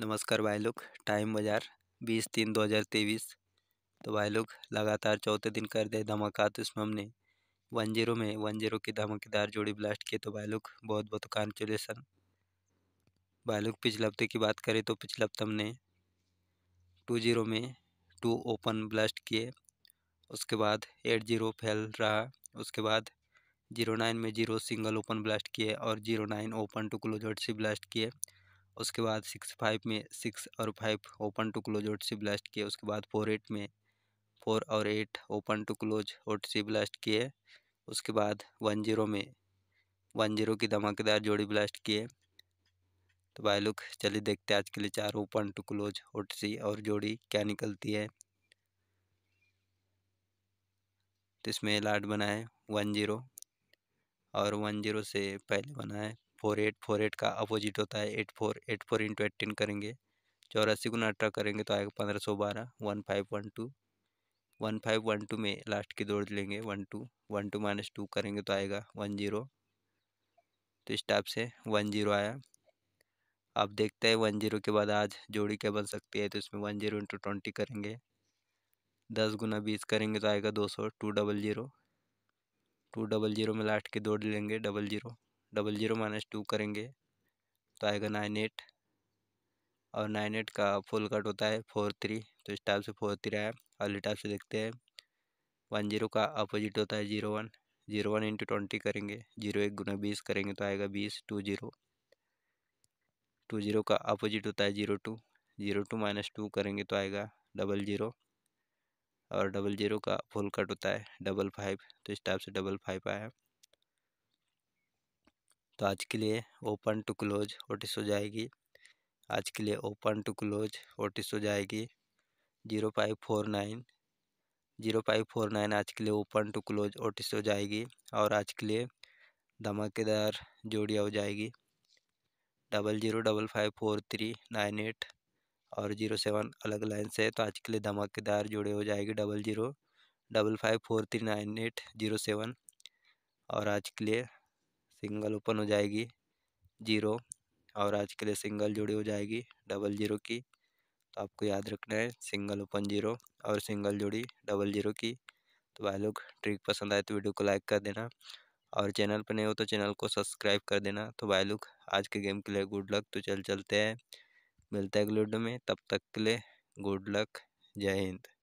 नमस्कार भाई लोग टाइम बाजार बीस तीन दो हज़ार तेईस तो भाई लोग लगातार चौथे दिन कर दे धमाका तो इसमें हमने वन जीरो में वन जीरो की धमाकेदार जोड़ी ब्लास्ट किए तो भाई लोग बहुत बहुत कॉन्चुलेसन भाई लोग पिछले हफ्ते की बात करें तो पिछले हफ्ते हमने टू जीरो में टू ओपन ब्लास्ट किए उसके बाद एट जीरो फैल रहा उसके बाद जीरो नाइन में जीरो सिंगल ओपन ब्लास्ट किए और zero nine open to close से ब्लास्ट किए उसके बाद सिक्स फाइव में सिक्स और five open to close OTC blast किए उसके बाद फोर एट में फोर और eight open to close OTC blast किए उसके बाद वन जीरो में वन जीरो की धमाकेदार जोड़ी ब्लास्ट किए तो भाई लोग चलिए देखते हैं आज के लिए चार open to close OTC और जोड़ी क्या निकलती है तो इसमें लाट बनाए वन जीरो और वन जीरो से पहले बनाए फोर एट फोर एट का अपोजिट होता है eight four eight four into eighteen करेंगे चौरासी गुना अठारह करेंगे तो आएगा पंद्रह सौ बारह one five one two one five one two में लास्ट की दौड़ लेंगे one two one two minus two करेंगे तो आएगा वन जीरो तो इस टाइप से वन जीरो आया आप देखते हैं वन जीरो के बाद आज जोड़ी क्या बन सकती है तो इसमें वन जीरो इंटू ट्वेंटी करेंगे दस गुना बीस करेंगे तो आएगा दो सौ two double zero two double zero में लास्ट की दौड़ लेंगे double zero double zero minus two करेंगे तो आएगा नाइन एट और नाइन एट का फुल कट होता है फोर थ्री तो इस टाइप से फोर थ्री आया और टाइप से देखते हैं वन जीरो का अपोजिट होता है zero one zero one into twenty करेंगे जीरो एक गुना बीस करेंगे तो आएगा बीस टू जीरो टू जीरो का अपोजिट होता है zero two zero two minus two करेंगे तो आएगा डबल जीरो और डबल जीरो का फुल कट होता है डबल फाइव तो इस टाइप से डबल फाइव आया तो आज के लिए ओपन टू क्लोज ओटिस हो जाएगी आज के लिए ओपन टू क्लोज ओटिस हो जाएगी zero five four nine zero five four nine आज के लिए ओपन टू क्लोज ओटिस हो जाएगी और आज के लिए धमाकेदार जोड़िया हो जाएगी double zero double five four three nine eight और जीरो सेवन अलग लाइन से तो आज के लिए धमाकेदार जोड़े हो जाएगी double zero double five four three nine eight zero seven और आज के लिए सिंगल ओपन हो जाएगी जीरो और आज के लिए सिंगल जोड़ी हो जाएगी डबल जीरो की तो आपको याद रखना है सिंगल ओपन जीरो और सिंगल जोड़ी डबल जीरो की तो भाई लोग ट्रिक पसंद आए तो वीडियो को लाइक कर देना और चैनल पर नहीं हो तो चैनल को सब्सक्राइब कर देना तो भाई लोग आज के गेम के लिए गुड लक तो चल चलते हैं मिलते हैं अगले वीडियो में तब तक के लिए गुड लक जय हिंद